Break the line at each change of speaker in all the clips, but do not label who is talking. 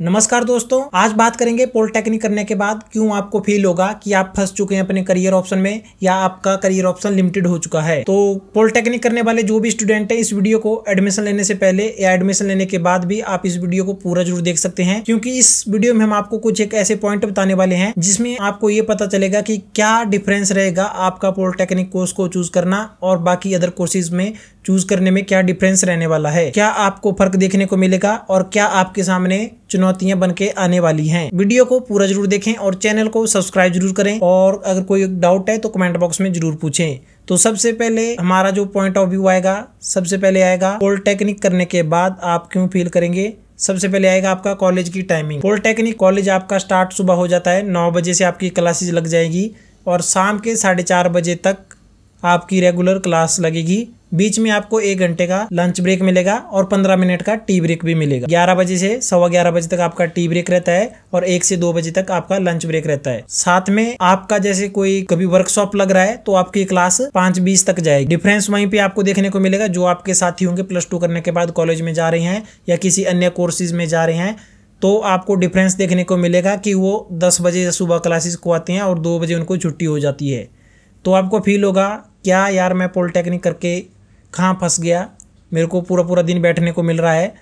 नमस्कार दोस्तों आज बात करेंगे पॉलिटेक्निक करने के बाद क्यों आपको फील होगा कि आप फंस चुके हैं अपने करियर ऑप्शन में या आपका करियर ऑप्शन लिमिटेड हो चुका है तो पॉलिटेक्निक करने वाले जो भी स्टूडेंट हैं इस वीडियो को एडमिशन लेने से पहले या एडमिशन लेने के बाद भी आप इस वीडियो को पूरा जरूर देख सकते हैं क्योंकि इस वीडियो में हम आपको कुछ एक ऐसे पॉइंट बताने वाले हैं जिसमें आपको ये पता चलेगा की क्या डिफरेंस रहेगा आपका पॉलिटेक्निक कोर्स को चूज करना और बाकी अदर कोर्सेज में चूज करने में क्या डिफरेंस रहने वाला है क्या आपको फर्क देखने को मिलेगा और क्या आपके सामने चुनौतियां बन के आने वाली हैं वीडियो को पूरा जरूर देखें और चैनल को सब्सक्राइब जरूर करें और अगर कोई डाउट है तो कमेंट बॉक्स में जरूर पूछें तो सबसे पहले हमारा जो पॉइंट ऑफ व्यू आएगा सबसे पहले आएगा पॉलिटेक्निक करने के बाद आप क्यों फील करेंगे सबसे पहले आएगा आपका कॉलेज की टाइमिंग पॉलिटेक्निक कॉलेज आपका स्टार्ट सुबह हो जाता है नौ बजे से आपकी क्लासेज लग जाएगी और शाम के साढ़े चार बजे तक आपकी रेगुलर क्लास लगेगी बीच में आपको एक घंटे का लंच ब्रेक मिलेगा और पंद्रह मिनट का टी ब्रेक भी मिलेगा ग्यारह बजे से सवा ग्यारह बजे तक आपका टी ब्रेक रहता है और एक से दो बजे तक आपका लंच ब्रेक रहता है साथ में आपका जैसे कोई कभी वर्कशॉप लग रहा है तो आपकी क्लास पांच बीस तक जाएगी डिफरेंस वहीं पे आपको देखने को मिलेगा जो आपके साथी होंगे प्लस टू करने के बाद कॉलेज में जा रहे हैं या किसी अन्य कोर्सेज में जा रहे हैं तो आपको डिफरेंस देखने को मिलेगा कि वो दस बजे सुबह क्लासेस को आते हैं और दो बजे उनको छुट्टी हो जाती है तो आपको फील होगा क्या यार मैं पॉलिटेक्निक करके कहाँ फंस गया मेरे को पूरा पूरा दिन बैठने को मिल रहा है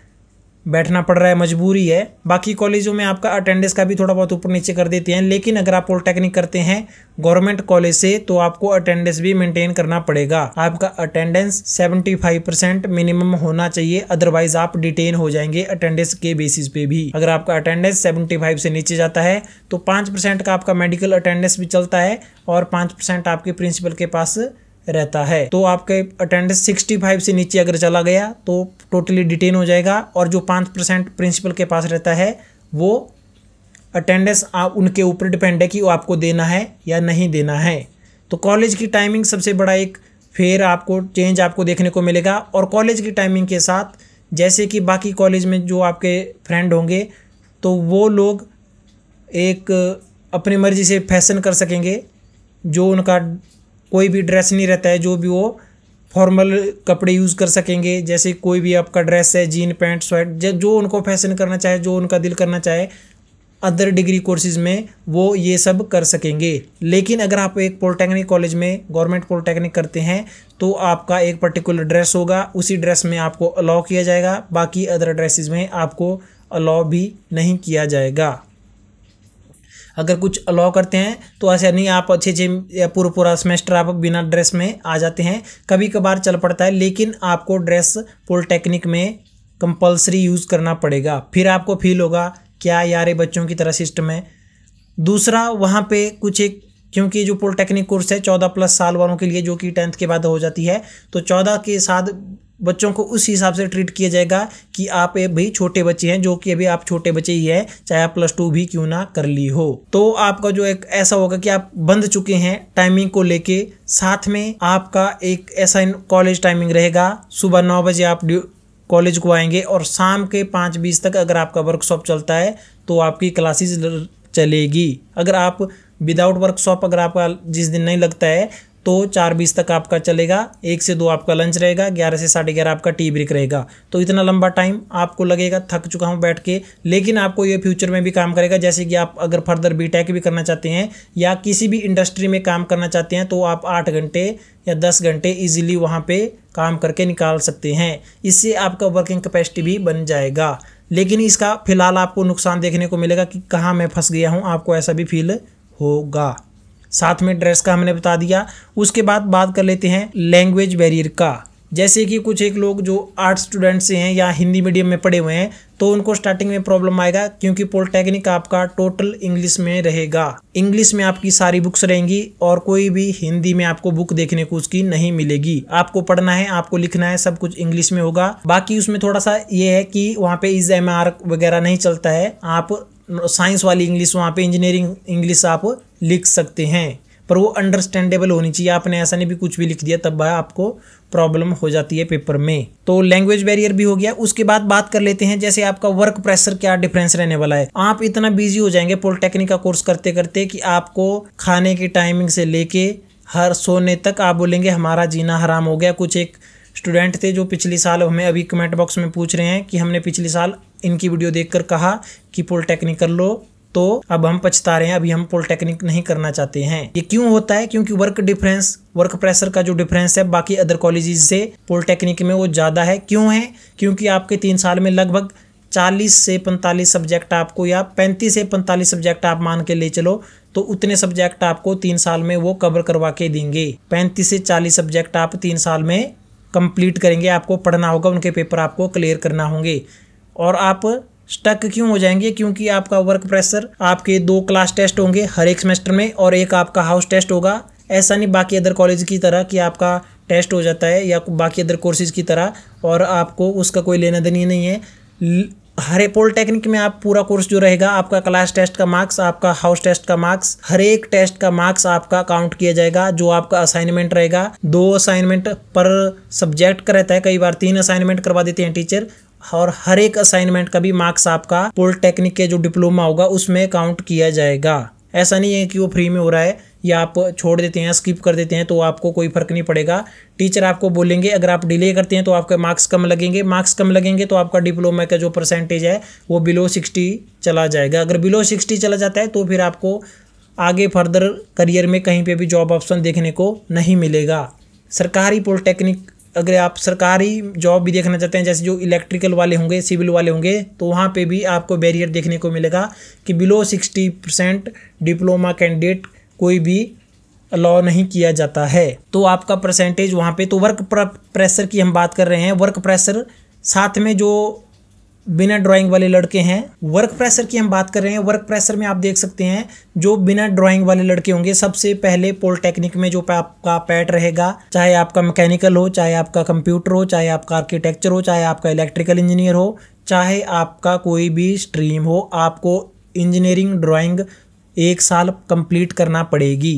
बैठना पड़ रहा है मजबूरी है बाकी कॉलेजों में आपका अटेंडेंस का भी थोड़ा बहुत ऊपर नीचे कर देते हैं लेकिन अगर आप पॉलिटेक्निक करते हैं गवर्नमेंट कॉलेज से तो आपको अटेंडेंस भी मेंटेन करना पड़ेगा आपका अटेंडेंस 75 परसेंट मिनिमम होना चाहिए अदरवाइज आप डिटेन हो जाएंगे अटेंडेंस के बेसिस पे भी अगर आपका अटेंडेंस सेवेंटी से नीचे जाता है तो पाँच का आपका मेडिकल अटेंडेंस भी चलता है और पाँच आपके प्रिंसिपल के पास रहता है तो आपके अटेंडेंस 65 से नीचे अगर चला गया तो टोटली डिटेन हो जाएगा और जो पाँच परसेंट प्रिंसिपल के पास रहता है वो अटेंडेंस उनके ऊपर डिपेंड है कि वो आपको देना है या नहीं देना है तो कॉलेज की टाइमिंग सबसे बड़ा एक फेर आपको चेंज आपको देखने को मिलेगा और कॉलेज की टाइमिंग के साथ जैसे कि बाकी कॉलेज में जो आपके फ्रेंड होंगे तो वो लोग एक अपनी मर्ज़ी से फैशन कर सकेंगे जो उनका कोई भी ड्रेस नहीं रहता है जो भी वो फॉर्मल कपड़े यूज़ कर सकेंगे जैसे कोई भी आपका ड्रेस है जीन पैंट स्वेट जो उनको फैशन करना चाहे जो उनका दिल करना चाहे अदर डिग्री कोर्सेज में वो ये सब कर सकेंगे लेकिन अगर आप एक पॉलिटेक्निक कॉलेज में गवर्नमेंट पॉलिटेक्निक करते हैं तो आपका एक पर्टिकुलर ड्रेस होगा उसी ड्रेस में आपको अलाउ किया जाएगा बाकी अदर ड्रेसेज में आपको अलाउ भी नहीं किया जाएगा अगर कुछ अलाउ करते हैं तो ऐसे नहीं आप अच्छे अच्छे पूरा पूरा सेमेस्टर आप बिना ड्रेस में आ जाते हैं कभी कभार चल पड़ता है लेकिन आपको ड्रेस पॉलिटेक्निक में कंपलसरी यूज़ करना पड़ेगा फिर आपको फील होगा क्या यार बच्चों की तरह सिस्टम है दूसरा वहाँ पे कुछ एक क्योंकि जो पॉलिटेक्निक कोर्स है चौदह प्लस साल वालों के लिए जो कि टेंथ के बाद हो जाती है तो चौदह के साथ बच्चों को उस हिसाब से ट्रीट किया जाएगा कि आप ये भाई छोटे बच्चे हैं जो कि अभी आप छोटे बच्चे ही हैं चाहे आप प्लस टू भी क्यों ना कर ली हो तो आपका जो एक ऐसा होगा कि आप बंद चुके हैं टाइमिंग को लेके साथ में आपका एक ऐसा कॉलेज टाइमिंग रहेगा सुबह नौ बजे आप कॉलेज को आएंगे और शाम के पाँच बीस तक अगर आपका वर्कशॉप चलता है तो आपकी क्लासेस चलेगी अगर आप विदाउट वर्कशॉप अगर आपका जिस दिन नहीं लगता है तो चार बीस तक आपका चलेगा एक से दो आपका लंच रहेगा ग्यारह से साढ़े ग्यारह आपका टी ब्रेक रहेगा तो इतना लंबा टाइम आपको लगेगा थक चुका हूँ बैठ के लेकिन आपको ये फ्यूचर में भी काम करेगा जैसे कि आप अगर फर्दर बी टेक भी करना चाहते हैं या किसी भी इंडस्ट्री में काम करना चाहते हैं तो आप आठ घंटे या दस घंटे ईजिली वहाँ पर काम करके निकाल सकते हैं इससे आपका वर्किंग कैपेसिटी भी बन जाएगा लेकिन इसका फिलहाल आपको नुकसान देखने को मिलेगा कि कहाँ मैं फंस गया हूँ आपको ऐसा भी फील होगा साथ में ड्रेस का हमने बता दिया उसके बाद बात कर लेते हैं लैंग्वेज बैरियर का जैसे कि कुछ एक लोग जो आर्ट स्टूडेंट से हैं या हिंदी मीडियम में पढ़े हुए हैं तो उनको स्टार्टिंग में प्रॉब्लम आएगा क्योंकि पॉलिटेक्निक आपका टोटल इंग्लिश में रहेगा इंग्लिश में आपकी सारी बुक्स रहेंगी और कोई भी हिंदी में आपको बुक देखने को उसकी नहीं मिलेगी आपको पढ़ना है आपको लिखना है सब कुछ इंग्लिश में होगा बाकी उसमें थोड़ा सा ये है कि वहाँ पे इज एम आर वगैरह नहीं चलता है आप साइंस वाली इंग्लिश वहाँ पे इंजीनियरिंग इंग्लिश आप लिख सकते हैं पर वो अंडरस्टैंडेबल होनी चाहिए आपने ऐसा नहीं भी कुछ भी लिख दिया तब भाई आपको प्रॉब्लम हो जाती है पेपर में तो लैंग्वेज बैरियर भी हो गया उसके बाद बात कर लेते हैं जैसे आपका वर्क प्रेशर क्या डिफरेंस रहने वाला है आप इतना बिजी हो जाएंगे पॉलिटेक्निक का कोर्स करते करते कि आपको खाने की टाइमिंग से लेके हर सोने तक आप बोलेंगे हमारा जीना हराम हो गया कुछ एक स्टूडेंट थे जो पिछले साल हमें अभी कमेंट बॉक्स में पूछ रहे हैं कि हमने पिछले साल इनकी वीडियो देखकर कहा कि पॉलिटेक्निक कर लो तो अब हम पछता रहे हैं अभी हम पॉलिटेक्निक नहीं करना चाहते हैं ये क्यों होता है क्योंकि वर्क डिफरेंस वर्क प्रेशर का जो डिफरेंस है बाकी अदर कॉलेजेस से पॉलिटेक्निक में वो ज़्यादा है क्यों है क्योंकि आपके तीन साल में लगभग चालीस से पैंतालीस सब्जेक्ट आपको या पैंतीस से पैंतालीस सब्जेक्ट आप मान के ले चलो तो उतने सब्जेक्ट आपको तीन साल में वो कवर करवा के देंगे पैंतीस से चालीस सब्जेक्ट आप तीन साल में कंप्लीट करेंगे आपको पढ़ना होगा उनके पेपर आपको क्लियर करना होंगे और आप स्टक क्यों हो जाएंगे क्योंकि आपका वर्क प्रेशर आपके दो क्लास टेस्ट होंगे हर एक सेमेस्टर में और एक आपका हाउस टेस्ट होगा ऐसा नहीं बाकी अदर कॉलेज की तरह कि आपका टेस्ट हो जाता है या बाकी अदर कोर्सेज की तरह और आपको उसका कोई लेना देना नहीं है हर पॉलिटेक्निक में आप पूरा कोर्स जो रहेगा आपका क्लास टेस्ट का मार्क्स आपका हाउस टेस्ट का मार्क्स हर एक टेस्ट का मार्क्स आपका काउंट किया जाएगा जो आपका असाइनमेंट रहेगा दो असाइनमेंट पर सब्जेक्ट का रहता है कई बार तीन असाइनमेंट करवा देते हैं टीचर और हर एक असाइनमेंट का भी मार्क्स आपका पॉलिटेक्निक के जो डिप्लोमा होगा उसमें काउंट किया जाएगा ऐसा नहीं है कि वो फ्री में हो रहा है या आप छोड़ देते हैं स्किप कर देते हैं तो आपको कोई फर्क नहीं पड़ेगा टीचर आपको बोलेंगे अगर आप डिले करते हैं तो आपके मार्क्स कम लगेंगे मार्क्स कम लगेंगे तो आपका डिप्लोमा का जो परसेंटेज है वो बिलो सिक्सटी चला जाएगा अगर बिलो सिक्सटी चला जाता है तो फिर आपको आगे फर्दर करियर में कहीं पर भी जॉब ऑप्शन देखने को नहीं मिलेगा सरकारी पॉलिटेक्निक अगर आप सरकारी जॉब भी देखना चाहते हैं जैसे जो इलेक्ट्रिकल वाले होंगे सिविल वाले होंगे तो वहाँ पे भी आपको बैरियर देखने को मिलेगा कि below sixty percent diploma candidate कोई भी अलाउ नहीं किया जाता है तो आपका परसेंटेज वहाँ पे तो वर्क प्रेशर की हम बात कर रहे हैं वर्क प्रेशर साथ में जो बिना ड्राइंग वाले लड़के हैं वर्क प्रेशर की हम बात कर रहे हैं वर्क प्रेशर में आप देख सकते हैं जो बिना ड्राइंग वाले लड़के होंगे सबसे पहले पॉलिटेक्निक में जो आपका पैट रहेगा चाहे आपका मैकेनिकल हो चाहे आपका कंप्यूटर हो चाहे आपका आर्किटेक्चर हो चाहे आपका इलेक्ट्रिकल इंजीनियर हो चाहे आपका कोई भी स्ट्रीम हो आपको इंजीनियरिंग ड्राॅइंग एक साल कंप्लीट करना पड़ेगी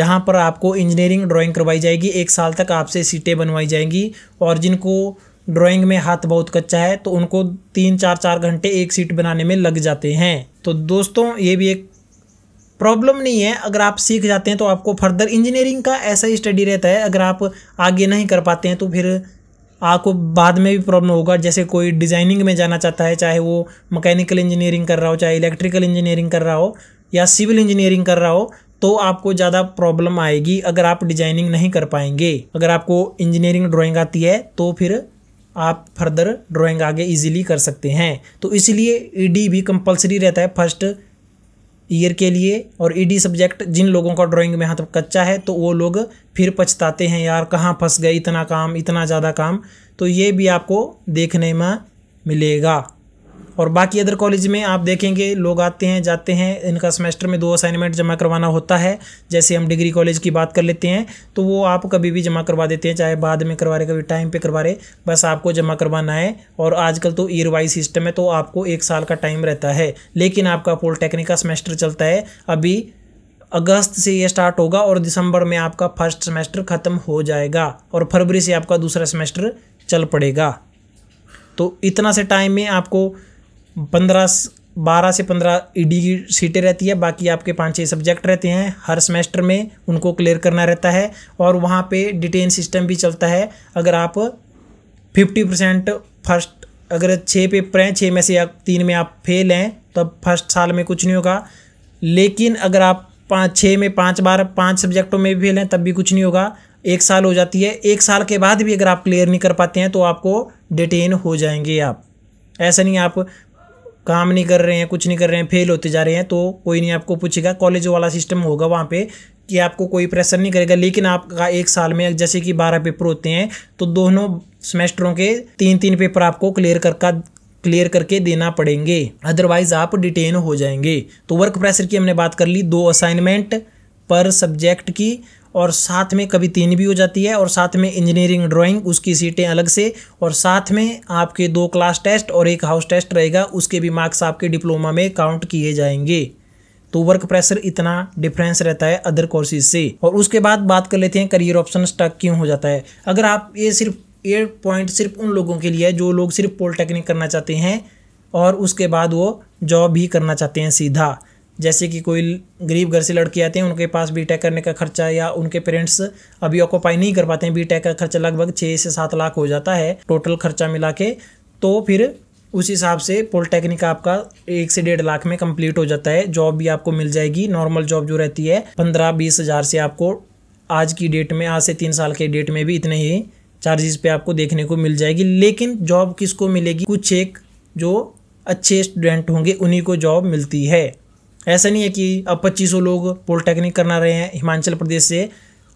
जहाँ पर आपको इंजीनियरिंग ड्राॅइंग करवाई जाएगी एक साल तक आपसे सीटें बनवाई जाएंगी और जिनको ड्राइंग में हाथ बहुत कच्चा है तो उनको तीन चार चार घंटे एक सीट बनाने में लग जाते हैं तो दोस्तों ये भी एक प्रॉब्लम नहीं है अगर आप सीख जाते हैं तो आपको फर्दर इंजीनियरिंग का ऐसा ही स्टडी रहता है अगर आप आगे नहीं कर पाते हैं तो फिर आपको बाद में भी प्रॉब्लम होगा जैसे कोई डिज़ाइनिंग में जाना चाहता है चाहे वो मैकेनिकल इंजीनियरिंग कर रहा हो चाहे इलेक्ट्रिकल इंजीनियरिंग कर रहा हो या सिविल इंजीनियरिंग कर रहा हो तो आपको ज़्यादा प्रॉब्लम आएगी अगर आप डिजाइनिंग नहीं कर पाएंगे अगर आपको इंजीनियरिंग ड्राइंग आती है तो फिर आप फर्दर ड्राइंग आगे इजीली कर सकते हैं तो इसलिए ईडी भी कंपलसरी रहता है फर्स्ट ईयर के लिए और ईडी सब्जेक्ट जिन लोगों का ड्राइंग में हाथ कच्चा है तो वो लोग फिर पछताते हैं यार कहाँ फंस गए इतना काम इतना ज़्यादा काम तो ये भी आपको देखने में मिलेगा और बाकी अदर कॉलेज में आप देखेंगे लोग आते हैं जाते हैं इनका सेमेस्टर में दो असाइनमेंट जमा करवाना होता है जैसे हम डिग्री कॉलेज की बात कर लेते हैं तो वो आप कभी भी जमा करवा देते हैं चाहे बाद में करवा रहे कभी टाइम पे करवा रहे बस आपको जमा करवाना है और आजकल तो ईयर वाइज सिस्टम है तो आपको एक साल का टाइम रहता है लेकिन आपका पॉलिटेक्निक का सेमेस्टर चलता है अभी अगस्त से ये स्टार्ट होगा और दिसंबर में आपका फर्स्ट सेमेस्टर ख़त्म हो जाएगा और फरवरी से आपका दूसरा सेमेस्टर चल पड़ेगा तो इतना से टाइम में आपको पंद्रह बारह से पंद्रह ई e की सीटें रहती है बाकी आपके पाँच छः सब्जेक्ट रहते हैं हर सेमेस्टर में उनको क्लियर करना रहता है और वहाँ पे डिटेन सिस्टम भी चलता है अगर आप फिफ्टी परसेंट फर्स्ट अगर छः पेपर हैं छः में से या तीन में आप फेल हैं तब तो फर्स्ट साल में कुछ नहीं होगा लेकिन अगर आप पाँच छः में पाँच बार पाँच सब्जेक्टों में फेल हैं तब भी कुछ नहीं होगा एक साल हो जाती है एक साल के बाद भी अगर आप क्लियर नहीं कर पाते हैं तो आपको डिटेन हो जाएंगे आप ऐसा नहीं आप काम नहीं कर रहे हैं कुछ नहीं कर रहे हैं फेल होते जा रहे हैं तो कोई नहीं आपको पूछेगा कॉलेज वाला सिस्टम होगा वहाँ पे कि आपको कोई प्रेशर नहीं करेगा लेकिन आपका एक साल में जैसे कि बारह पेपर होते हैं तो दोनों सेमेस्टरों के तीन तीन पेपर आपको क्लियर कर का क्लियर करके देना पड़ेंगे अदरवाइज आप डिटेन हो जाएंगे तो वर्क प्रेशर की हमने बात कर ली दो असाइनमेंट पर सब्जेक्ट की और साथ में कभी तीन भी हो जाती है और साथ में इंजीनियरिंग ड्राइंग उसकी सीटें अलग से और साथ में आपके दो क्लास टेस्ट और एक हाउस टेस्ट रहेगा उसके भी मार्क्स आपके डिप्लोमा में काउंट किए जाएंगे तो वर्क प्रेशर इतना डिफरेंस रहता है अदर कोर्सेज से और उसके बाद बात कर लेते हैं करियर ऑप्शन स्टक क्यों हो जाता है अगर आप ये सिर्फ ये पॉइंट सिर्फ उन लोगों के लिए है जो लोग सिर्फ पॉलिटेक्निक करना चाहते हैं और उसके बाद वो जॉब भी करना चाहते हैं सीधा जैसे कि कोई गरीब घर से लड़के आते हैं उनके पास बी करने का खर्चा या उनके पेरेंट्स अभी ऑक्योपाई नहीं कर पाते हैं बी का खर्चा लगभग छः से सात लाख हो जाता है टोटल खर्चा मिला के तो फिर उस हिसाब से पॉलिटेक्निक आपका एक से डेढ़ लाख में कंप्लीट हो जाता है जॉब भी आपको मिल जाएगी नॉर्मल जॉब जो रहती है पंद्रह बीस हज़ार से आपको आज की डेट में आज से तीन साल के डेट में भी इतने ही चार्जेस पे आपको देखने को मिल जाएगी लेकिन जॉब किसको मिलेगी कुछ एक जो अच्छे स्टूडेंट होंगे उन्हीं को जॉब मिलती है ऐसा नहीं है कि अब 2500 लोग पॉलिटेक्निक करना रहे हैं हिमाचल प्रदेश से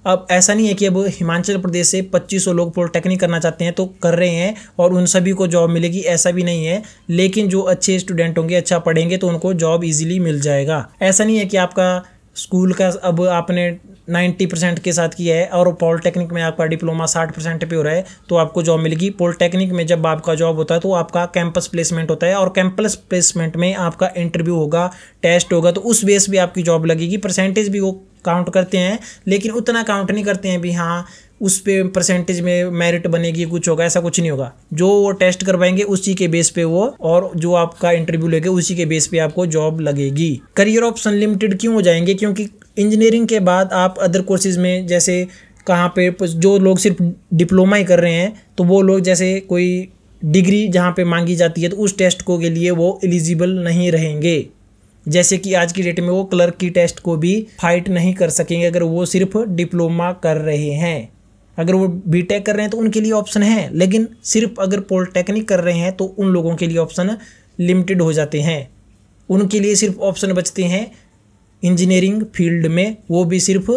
अब ऐसा नहीं है कि अब हिमाचल प्रदेश से 2500 लोग पॉलिटेक्निक करना चाहते हैं तो कर रहे हैं और उन सभी को जॉब मिलेगी ऐसा भी नहीं है लेकिन जो अच्छे स्टूडेंट होंगे अच्छा पढ़ेंगे तो उनको जॉब इजीली मिल जाएगा ऐसा नहीं है कि आपका स्कूल का अब आपने नाइन्टी परसेंट के साथ किया है और पॉलिटेक्निक में आपका डिप्लोमा साठ परसेंट पे हो रहा है तो आपको जॉब मिलेगी पॉलिटेक्निक में जब आपका जॉब होता है तो आपका कैंपस प्लेसमेंट होता है और कैंपस प्लेसमेंट में आपका इंटरव्यू होगा टेस्ट होगा तो उस बेस पर आपकी जॉब लगेगी परसेंटेज भी वो काउंट करते हैं लेकिन उतना काउंट नहीं करते हैं भी हाँ उस पे परसेंटेज में मेरिट बनेगी कुछ होगा ऐसा कुछ नहीं होगा जो वो टेस्ट करवाएंगे उसी के बेस पे वो और जो आपका इंटरव्यू लेके उसी के बेस पे आपको जॉब लगेगी करियर ऑप्शन लिमिटेड क्यों हो जाएंगे क्योंकि इंजीनियरिंग के बाद आप अदर कोर्सेज़ में जैसे कहाँ पे जो लोग सिर्फ डिप्लोमा ही कर रहे हैं तो वो लोग जैसे कोई डिग्री जहाँ पे मांगी जाती है तो उस टेस्ट को के लिए वो एलिजिबल नहीं रहेंगे जैसे कि आज की डेट में वो क्लर्क की टेस्ट को भी फाइट नहीं कर सकेंगे अगर वो सिर्फ डिप्लोमा कर रहे हैं अगर वो टेक कर रहे हैं तो उनके लिए ऑप्शन है लेकिन सिर्फ अगर पॉलिटेक्निक कर रहे हैं तो उन लोगों के लिए ऑप्शन लिमिटेड हो जाते हैं उनके लिए सिर्फ ऑप्शन बचते हैं इंजीनियरिंग फील्ड में वो भी सिर्फ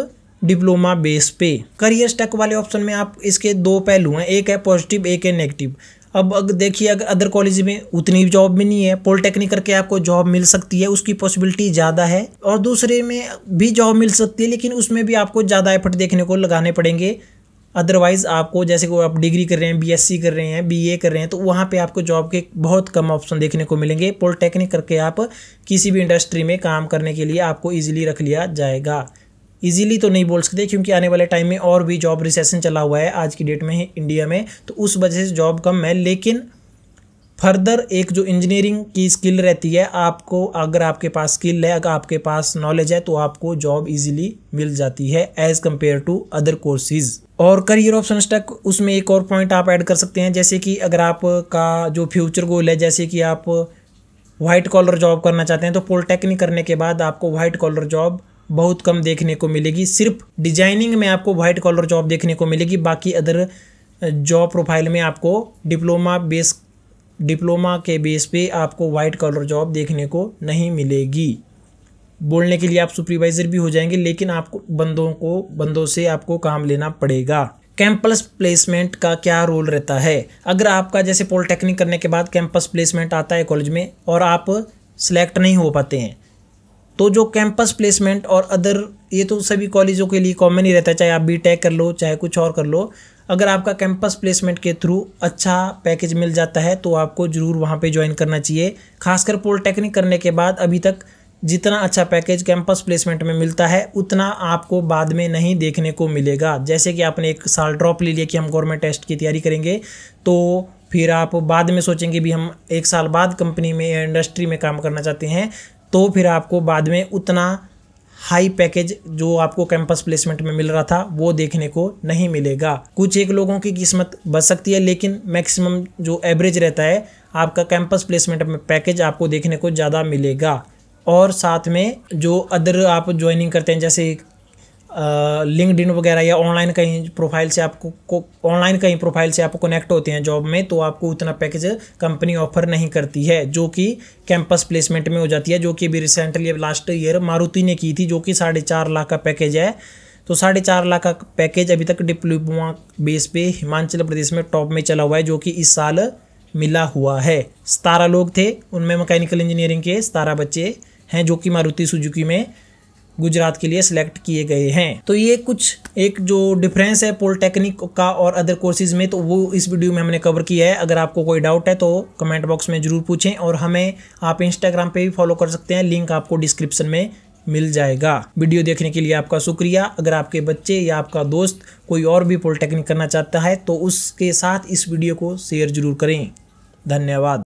डिप्लोमा बेस पे करियर स्टक वाले ऑप्शन में आप इसके दो पहलू हैं एक है पॉजिटिव एक है नेगेटिव अब अगर देखिए अगर अदर कॉलेज में उतनी जॉब भी नहीं है पॉलिटेक्निक करके आपको जॉब मिल सकती है उसकी पॉसिबिलिटी ज़्यादा है और दूसरे में भी जॉब मिल सकती है लेकिन उसमें भी आपको ज़्यादा एफर्ट देखने को लगाने पड़ेंगे अदरवाइज़ आपको जैसे कि आप डिग्री कर रहे हैं बीएससी कर रहे हैं बीए कर रहे हैं तो वहाँ पे आपको जॉब के बहुत कम ऑप्शन देखने को मिलेंगे पॉलिटेक्निक करके आप किसी भी इंडस्ट्री में काम करने के लिए आपको ईजिली रख लिया जाएगा ईजिली तो नहीं बोल सकते क्योंकि आने वाले टाइम में और भी जॉब रिसेशन चला हुआ है आज की डेट में इंडिया में तो उस वजह से जॉब कम है लेकिन फर्दर एक जो इंजीनियरिंग की स्किल रहती है आपको अगर आपके पास स्किल है अगर आपके पास नॉलेज है तो आपको जॉब इजीली मिल जाती है as compare to other courses और करियर ऑप्शन स्टक उसमें एक और पॉइंट आप ऐड कर सकते हैं जैसे कि अगर आपका जो फ्यूचर गोल है जैसे कि आप वाइट कॉलर जॉब करना चाहते हैं तो पॉलिटेक्निक करने के बाद आपको वाइट कॉलर जॉब बहुत कम देखने को मिलेगी सिर्फ डिजाइनिंग में आपको वाइट कॉलर जॉब देखने को मिलेगी बाकी अदर जॉब प्रोफाइल में आपको डिप्लोमा बेस डिप्लोमा के बेस पे आपको वाइट कलर जॉब देखने को नहीं मिलेगी बोलने के लिए आप सुपरवाइज़र भी हो जाएंगे लेकिन आपको बंदों को बंदों से आपको काम लेना पड़ेगा कैंपस प्लेसमेंट का क्या रोल रहता है अगर आपका जैसे पॉलिटेक्निक करने के बाद कैंपस प्लेसमेंट आता है कॉलेज में और आप सिलेक्ट नहीं हो पाते हैं तो जो कैंपस प्लेसमेंट और अदर ये तो सभी कॉलेजों के लिए कॉमन ही रहता है चाहे आप बी टेक कर लो चाहे कुछ और कर लो अगर आपका कैंपस प्लेसमेंट के थ्रू अच्छा पैकेज मिल जाता है तो आपको ज़रूर वहाँ पे ज्वाइन करना चाहिए खासकर पॉलिटेक्निक करने के बाद अभी तक जितना अच्छा पैकेज कैंपस प्लेसमेंट में मिलता है उतना आपको बाद में नहीं देखने को मिलेगा जैसे कि आपने एक साल ड्रॉप ले लिया कि हम गवर्नमेंट टेस्ट की तैयारी करेंगे तो फिर आप बाद में सोचेंगे भी हम एक साल बाद कंपनी में या इंडस्ट्री में काम करना चाहते हैं तो फिर आपको बाद में उतना हाई पैकेज जो आपको कैंपस प्लेसमेंट में मिल रहा था वो देखने को नहीं मिलेगा कुछ एक लोगों की किस्मत बच सकती है लेकिन मैक्सिमम जो एवरेज रहता है आपका कैंपस प्लेसमेंट में पैकेज आपको देखने को ज़्यादा मिलेगा और साथ में जो अदर आप ज्वाइनिंग करते हैं जैसे लिंकड इन वगैरह या ऑनलाइन कहीं प्रोफाइल से आपको ऑनलाइन कहीं प्रोफाइल से आपको कनेक्ट होते हैं जॉब में तो आपको उतना पैकेज कंपनी ऑफर नहीं करती है जो कि कैंपस प्लेसमेंट में हो जाती है जो कि अभी रिसेंटली लास्ट ईयर मारुति ने की थी जो कि साढ़े चार लाख का पैकेज है तो साढ़े चार लाख का पैकेज अभी तक डिप्लोमा बेस पे हिमाचल प्रदेश में टॉप में चला हुआ है जो कि इस साल मिला हुआ है सतारह लोग थे उनमें मैकेनिकल इंजीनियरिंग के सतारह बच्चे हैं जो कि मारुति सुजुकी में गुजरात के लिए सिलेक्ट किए गए हैं तो ये कुछ एक जो डिफरेंस है पॉलिटेक्निक का और अदर कोर्सेज में तो वो इस वीडियो में हमने कवर किया है अगर आपको कोई डाउट है तो कमेंट बॉक्स में ज़रूर पूछें और हमें आप इंस्टाग्राम पे भी फॉलो कर सकते हैं लिंक आपको डिस्क्रिप्शन में मिल जाएगा वीडियो देखने के लिए आपका शुक्रिया अगर आपके बच्चे या आपका दोस्त कोई और भी पॉलिटेक्निक करना चाहता है तो उसके साथ इस वीडियो को शेयर जरूर करें धन्यवाद